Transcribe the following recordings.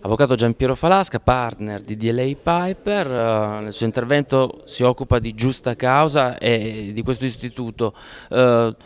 Avvocato Giampiero Falasca, partner di DLA Piper, eh, nel suo intervento si occupa di giusta causa e di questo istituto. Eh,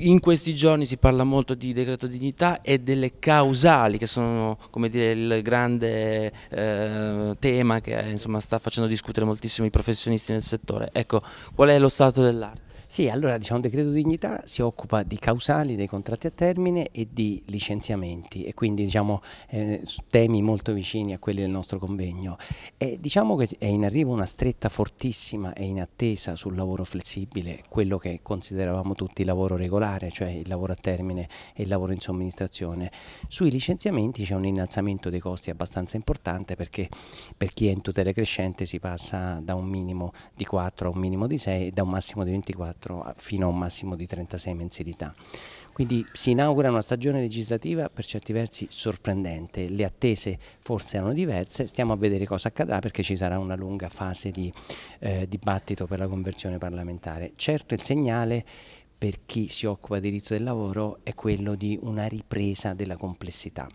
in questi giorni si parla molto di decreto dignità e delle causali che sono dire, il grande eh, tema che insomma, sta facendo discutere moltissimo i professionisti nel settore. Ecco, qual è lo stato dell'arte? Sì, allora diciamo il decreto dignità si occupa di causali dei contratti a termine e di licenziamenti e quindi diciamo eh, temi molto vicini a quelli del nostro convegno. E, diciamo che è in arrivo una stretta fortissima e in attesa sul lavoro flessibile, quello che consideravamo tutti lavoro regolare, cioè il lavoro a termine e il lavoro in somministrazione. Sui licenziamenti c'è un innalzamento dei costi abbastanza importante perché per chi è in tutela crescente si passa da un minimo di 4 a un minimo di 6 e da un massimo di 24 24 fino a un massimo di 36 mensilità. Quindi si inaugura una stagione legislativa per certi versi sorprendente, le attese forse erano diverse, stiamo a vedere cosa accadrà perché ci sarà una lunga fase di eh, dibattito per la conversione parlamentare. Certo il segnale per chi si occupa di diritto del lavoro è quello di una ripresa della complessità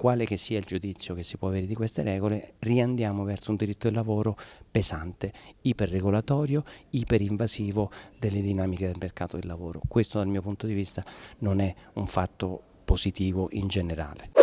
quale che sia il giudizio che si può avere di queste regole, riandiamo verso un diritto del lavoro pesante, iperregolatorio, iperinvasivo delle dinamiche del mercato del lavoro. Questo dal mio punto di vista non è un fatto positivo in generale.